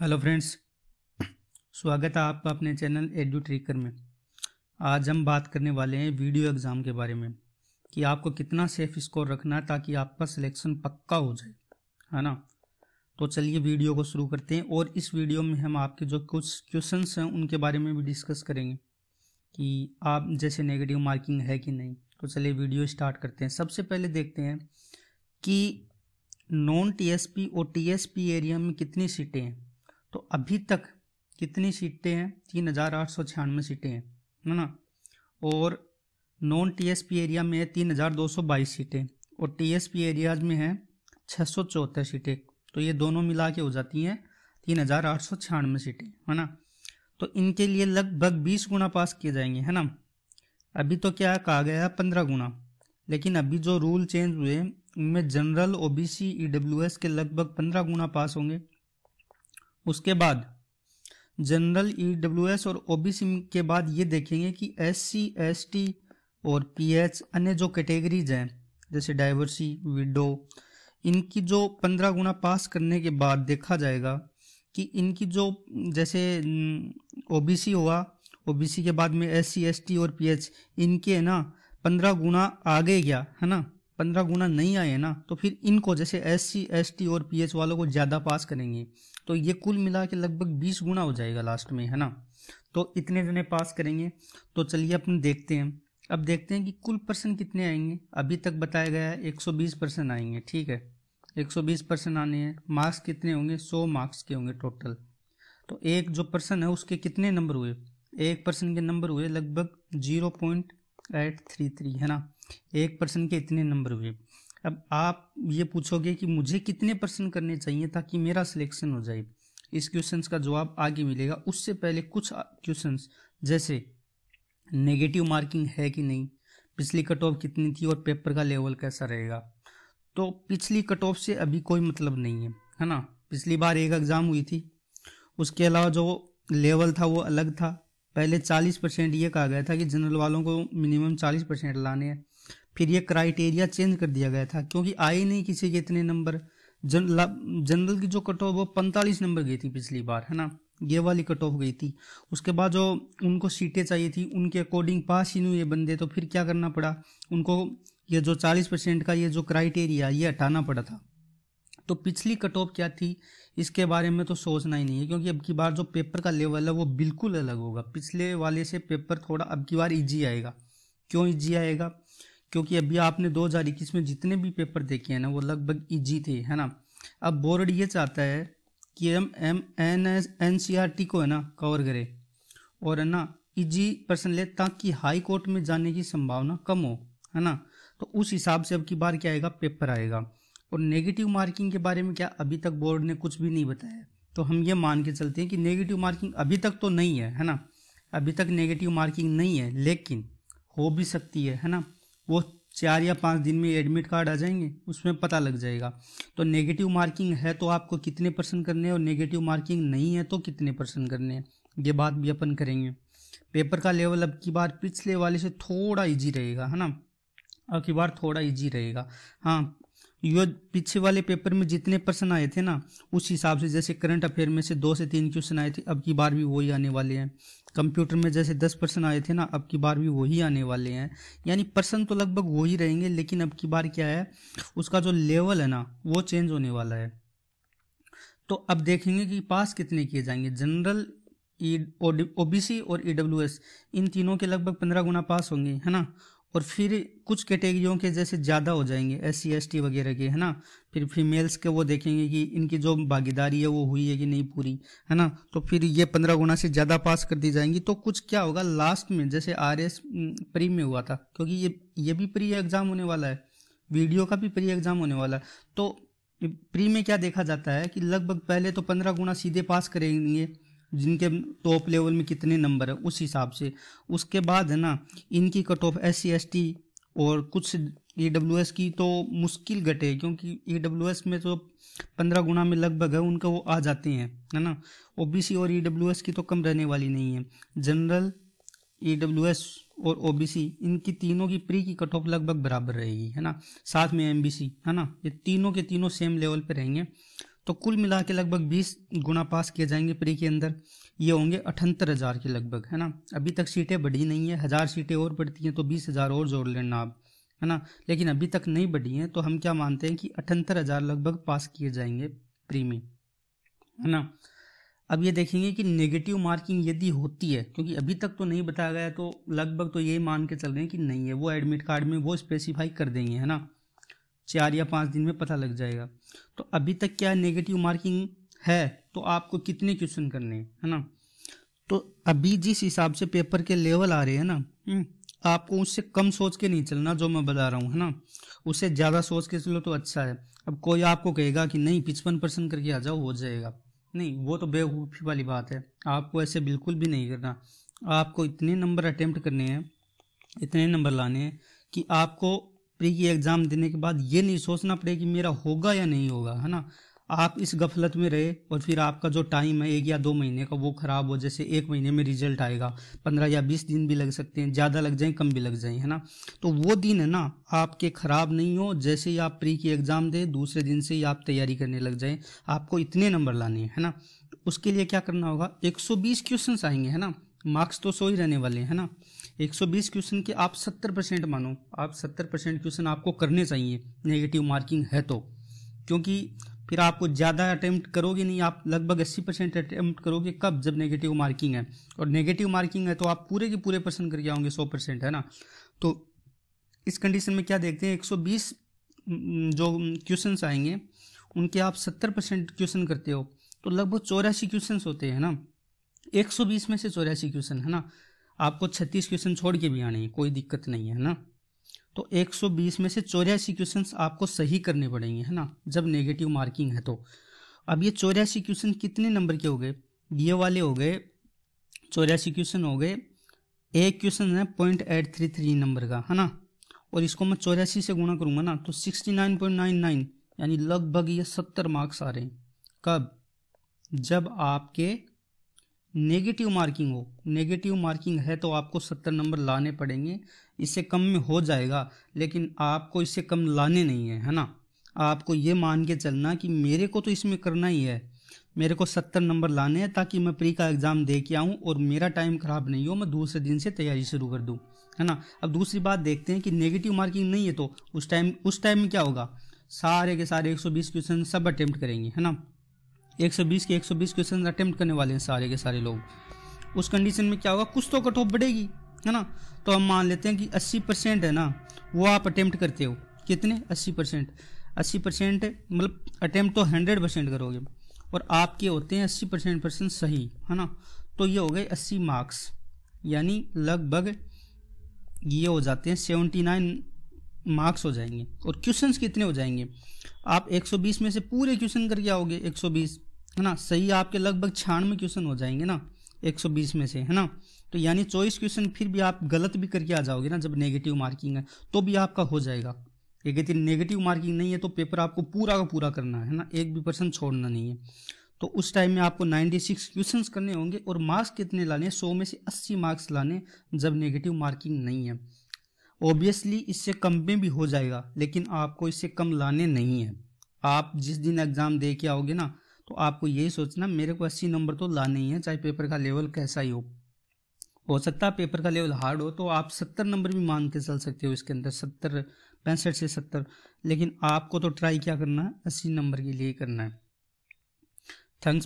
hello friends स्वागत है आपका अपने चैनल एडू ट्रिकर में आज हम बात करने वाले हैं वीडियो एग्ज़ाम के बारे में कि आपको कितना सेफ स्कोर रखना है ताकि आपका सिलेक्शन पक्का हो जाए है ना तो चलिए वीडियो को शुरू करते हैं और इस वीडियो में हम आपके जो कुछ क्वेश्चन हैं उनके बारे में भी डिस्कस करेंगे कि आप जैसे नेगेटिव मार्किंग है कि नहीं तो चलिए वीडियो स्टार्ट करते हैं सबसे पहले देखते हैं कि नॉन टी और टी एरिया में कितनी सीटें हैं तो अभी तक कितनी सीटें हैं तीन हज़ार आठ सौ छियानवे सीटें हैं है ना और नॉन टीएसपी एरिया में है तीन हज़ार दो सौ बाईस सीटें और टीएसपी एरियाज में है छः सौ चौहत्तर सीटें तो ये दोनों मिला के हो जाती हैं तीन हज़ार आठ सौ छियानवे सीटें है ना तो इनके लिए लगभग बीस गुना पास किए जाएंगे है ना अभी तो क्या कहा गया है पंद्रह गुना लेकिन अभी जो रूल चेंज हुए उनमें जनरल ओबीसी ईडब्ल्यूएस के लगभग पंद्रह गुना पास होंगे उसके बाद जनरल ई डब्ल्यू एस और ओ बी सी के बाद ये देखेंगे कि एस सी एस टी और पी एच अन्य जो कैटेगरीज हैं जैसे डाइवर्सी विडो इनकी जो पंद्रह गुना पास करने के बाद देखा जाएगा कि इनकी जो जैसे ओ बी सी हुआ ओ बी सी के बाद में एस सी एस टी और पी एच इनके ना पंद्रह गुना आगे गया है ना पंद्रह गुना नहीं आए ना तो फिर इनको जैसे एस सी एस टी और पी एच वालों को ज़्यादा पास करेंगे तो ये कुल मिला के लगभग बीस गुना हो जाएगा लास्ट में है ना तो इतने जने पास करेंगे तो चलिए अपन देखते हैं अब देखते हैं कि कुल पर्सन कितने आएंगे अभी तक बताया गया है एक सौ बीस पर्सन आएंगे ठीक है एक सौ बीस पर्सन आने हैं मार्क्स कितने होंगे सौ मार्क्स के होंगे टोटल तो एक जो पर्सन है उसके कितने नंबर हुए एक पर्सन के नंबर हुए लगभग zero point eight three three है ना एक पर्सन के इतने नंबर हुए अब आप ये पूछोगे कि मुझे कितने पर्सन करने चाहिए ताकि मेरा सिलेक्शन हो जाए इस क्वेश्चन का जवाब आगे मिलेगा उससे पहले कुछ क्वेश्चन जैसे नेगेटिव मार्किंग है कि नहीं पिछली कट ऑफ कितनी थी और पेपर का लेवल कैसा रहेगा तो पिछली कट ऑफ से अभी कोई मतलब नहीं है है ना पिछली बार एक एग्ज़ाम हुई थी उसके अलावा जो लेवल था वो अलग था पहले 40 परसेंट ये कहा गया था कि जनरल वालों को मिनिमम 40 परसेंट लाने हैं फिर ये क्राइटेरिया चेंज कर दिया गया था क्योंकि आए नहीं किसी के इतने नंबर जन जनरल की जो कट ऑफ वो पैंतालीस नंबर गई थी पिछली बार है ना ये वाली कट ऑफ गई थी उसके बाद जो उनको सीटें चाहिए थी उनके अकॉर्डिंग पास ही नहीं हुए बंदे तो फिर क्या करना पड़ा उनको ये जो चालीस परसेंट का ये जो क्राइटेरिया ये हटाना पड़ा था तो पिछली कट ऑफ क्या थी इसके बारे में तो सोचना ही नहीं है क्योंकि अब की बार जो पेपर का लेवल है वो बिल्कुल अलग होगा पिछले वाले से पेपर थोड़ा अब की बार ईजी आएगा क्यों ईजी आएगा क्योंकि अभी आपने दो हज़ार इक्कीस में जितने भी पेपर देखे हैं ना वो लगभग ईजी थे है ना अब बोर्ड ये चाहता है कि हम M N S N C R T को है ना कवर करें और है ना ईजी पर्सन ले ताकि हाई कोर्ट में जाने की संभावना कम हो है ना तो उस हिसाब से अब की बार क्या आएगा पेपर आएगा और नेगेटिव मार्किंग के बारे में क्या अभी तक बोर्ड ने कुछ भी नहीं बताया तो हम ये मान के चलते हैं कि नेगेटिव मार्किंग अभी तक तो नहीं है है ना अभी तक नेगेटिव मार्किंग नहीं है लेकिन हो भी सकती है है ना वो चार या पाँच दिन में एडमिट कार्ड आ जाएंगे उसमें पता लग जाएगा तो नेगेटिव मार्किंग है तो आपको कितने परसेंट करने हैं और नेगेटिव मार्किंग नहीं है तो कितने परसेंट करने हैं ये बात भी अपन करेंगे पेपर का लेवल अब की बार पिछले वाले से थोड़ा इजी रहेगा है ना अगली की बार थोड़ा इजी रहेगा हाँ यो पीछे वाले पेपर में जितने प्रश्न आए थे ना उस हिसाब से जैसे करंट अफेयर में से दो से तीन क्वेश्चन आए थे अब की बार भी वही आने वाले हैं कंप्यूटर में जैसे दस प्रश्न आए थे ना अब की बार भी वही आने वाले हैं यानी प्रश्न तो लगभग वही रहेंगे लेकिन अब की बार क्या है उसका जो लेवल है ना वो चेंज होने वाला है तो अब देखेंगे कि पास कितने किए जाएंगे जनरल ओ बी सी और एस e इन तीनों के लगभग पंद्रह गुना पास होंगे है ना और फिर कुछ कैटेगरियों के जैसे ज़्यादा हो जाएंगे एस सी वगैरह के है ना फिर फीमेल्स के वो देखेंगे कि इनकी जो भागीदारी है वो हुई है कि नहीं पूरी है ना तो फिर ये पंद्रह गुना से ज़्यादा पास कर दी जाएंगी तो कुछ क्या होगा लास्ट में जैसे आर एस प्री में हुआ था क्योंकि ये ये भी प्री एग्ज़ाम होने वाला है वीडियो का भी प्री एग्ज़ाम होने वाला है तो प्री में क्या देखा जाता है कि लगभग पहले तो पंद्रह गुना सीधे पास करेंगे जिनके टॉप लेवल में कितने नंबर है उस हिसाब से उसके बाद है ना इनकी कट ऑफ एस सी और कुछ ई डब्ल्यू एस की तो मुश्किल घटे क्योंकि ई डब्ल्यू एस में तो पंद्रह गुना में लगभग है उनका वो आ जाते हैं है ना ओ बी सी और ई डब्ल्यू एस की तो कम रहने वाली नहीं है जनरल ई डब्ल्यू एस और ओ बी सी इनकी तीनों की प्री की कट ऑफ लगभग बराबर रहेगी है ना साथ में एम बी सी है ना ये तीनों के तीनों सेम लेवल पर रहेंगे तो कुल मिला के लगभग 20 गुना पास किए जाएंगे प्री के अंदर ये होंगे अठहत्तर हज़ार के लगभग है ना अभी तक सीटें बढ़ी नहीं है हज़ार सीटें और बढ़ती हैं तो बीस हज़ार और जोड़ लेना आप है ना लेकिन अभी तक नहीं बढ़ी हैं तो हम क्या मानते हैं कि अठहत्तर हज़ार लगभग पास किए जाएंगे प्री में है ना अब ये देखेंगे कि नेगेटिव मार्किंग यदि होती है क्योंकि अभी तक तो नहीं बताया गया तो लगभग तो यही मान के चल रहे हैं कि नहीं है वो एडमिट कार्ड में वो स्पेसिफाई कर देंगे है ना चार या पाँच दिन में पता लग जाएगा तो अभी तक क्या नेगेटिव मार्किंग है तो आपको कितने क्वेश्चन करने हैं है ना तो अभी जिस हिसाब से पेपर के लेवल आ रहे हैं ना हम्म, आपको उससे कम सोच के नहीं चलना जो मैं बता रहा हूँ है ना उससे ज़्यादा सोच के चलो तो अच्छा है अब कोई आपको कहेगा कि नहीं पिचपन परसेंट करके आ जाओ हो जाएगा नहीं वो तो बेवकूफ़ी वाली बात है आपको ऐसे बिल्कुल भी नहीं करना आपको इतने नंबर अटेम्प्ट करने हैं इतने नंबर लाने हैं कि आपको प्री की एग्ज़ाम देने के बाद ये नहीं सोचना पड़े कि मेरा होगा या नहीं होगा है ना आप इस गफलत में रहे और फिर आपका जो टाइम है एक या दो महीने का वो ख़राब हो जैसे एक महीने में रिजल्ट आएगा पंद्रह या बीस दिन भी लग सकते हैं ज़्यादा लग जाए कम भी लग जाए है ना तो वो दिन है ना आपके ख़राब नहीं हो जैसे ही आप प्री की एग्ज़ाम दें दूसरे दिन से ही आप तैयारी करने लग जाए आपको इतने नंबर लाने हैं है ना उसके लिए क्या करना होगा एक सौ आएंगे है ना मार्क्स तो सो ही रहने वाले हैं ना 120 क्वेश्चन के आप 70 परसेंट मानो आप 70 परसेंट क्वेश्चन आपको करने चाहिए नेगेटिव मार्किंग है तो क्योंकि फिर आपको ज़्यादा अटैम्प्ट करोगे नहीं आप लगभग 80 परसेंट अटैम्प्ट करोगे कब जब नेगेटिव मार्किंग है और नेगेटिव मार्किंग है तो आप पूरे के पूरे परसेंट करके आओगे सौ परसेंट है ना तो इस कंडीशन में क्या देखते हैं बीस जो क्वेश्चन आएंगे उनके आप सत्तर परसेंट क्वेश्चन करते हो तो लगभग चौरासी क्वेश्चन होते हैं ना बीस में से चौरासी क्वेश्चन है ना आपको छत्तीस क्वेश्चन छोड़ के भी आने हैं कोई दिक्कत नहीं है ना तो 120 में से चौरासी क्वेश्चन आपको सही करने पड़ेंगे है ना जब नेगेटिव मार्किंग है तो अब ये चौरासी क्वेश्चन कितने नंबर के हो गए ये वाले हो गए चौरासी क्वेश्चन हो गए एक क्वेश्चन है point eight three three number का है ना और इसको मैं चौरासी से गुणा करूंगा ना तो sixty nine point nine nine यानी लगभग ये सत्तर मार्क्स आ रहे हैं कब जब आपके नेगेटिव मार्किंग हो नेगेटिव मार्किंग है तो आपको सत्तर नंबर लाने पड़ेंगे इससे कम में हो जाएगा लेकिन आपको इससे कम लाने नहीं है है ना आपको ये मान के चलना कि मेरे को तो इसमें करना ही है मेरे को सत्तर नंबर लाने हैं ताकि मैं प्री का एग्ज़ाम दे के आऊँ और मेरा टाइम ख़राब नहीं हो मैं दूसरे दिन से तैयारी शुरू कर दूँ है ना अब दूसरी बात देखते हैं कि नेगेटिव मार्किंग नहीं है तो उस टाइम उस टाइम में क्या होगा सारे के सारे 120 क्वेश्चन सब अटेम्प्ट करेंगे है ना 120 के 120 क्वेश्चन अटेम्प्ट करने वाले हैं सारे के सारे लोग उस कंडीशन में क्या होगा कुछ तो कट ऑफ बढ़ेगी है ना तो हम मान लेते हैं कि 80 परसेंट है ना वो आप अटेम्प्ट करते हो कितने 80 परसेंट अस्सी परसेंट मतलब अटेम्प्ट तो 100 परसेंट करोगे और आपके होते हैं 80 परसेंट परसेंट सही है ना तो ये हो गए 80 मार्क्स यानी लगभग ये हो जाते हैं सेवेंटी मार्क्स हो जाएंगे और क्वेश्चन कितने हो जाएंगे आप 120 में से पूरे क्वेश्चन करके आओगे है ना सही आपके लगभग छियानवे क्वेश्चन हो जाएंगे ना 120 में से है ना तो यानी चौबीस क्वेश्चन फिर भी आप गलत भी करके आ जाओगे ना जब नेगेटिव मार्किंग है तो भी आपका हो जाएगा यदि नेगेटिव मार्किंग नहीं है तो पेपर आपको पूरा का पूरा करना है ना एक भी परसेंट छोड़ना नहीं है तो उस टाइम में आपको 96 क्वेश्चंस करने होंगे और मार्क्स कितने लाने 100 में से 80 मार्क्स लाने जब नेगेटिव मार्किंग नहीं है ऑब्वियसली इससे कम में भी हो जाएगा लेकिन आपको इससे कम लाने नहीं है आप जिस दिन एग्ज़ाम दे के आओगे ना तो आपको यही सोचना मेरे को अस्सी नंबर तो लाने ही है चाहे पेपर का लेवल कैसा ही हो हो सकता है पेपर का लेवल हार्ड हो तो आप सत्तर नंबर भी मान के चल सकते हो इसके अंदर सत्तर पैंसठ से सत्तर लेकिन आपको तो ट्राई क्या करना है अस्सी नंबर के लिए करना है थैंक्स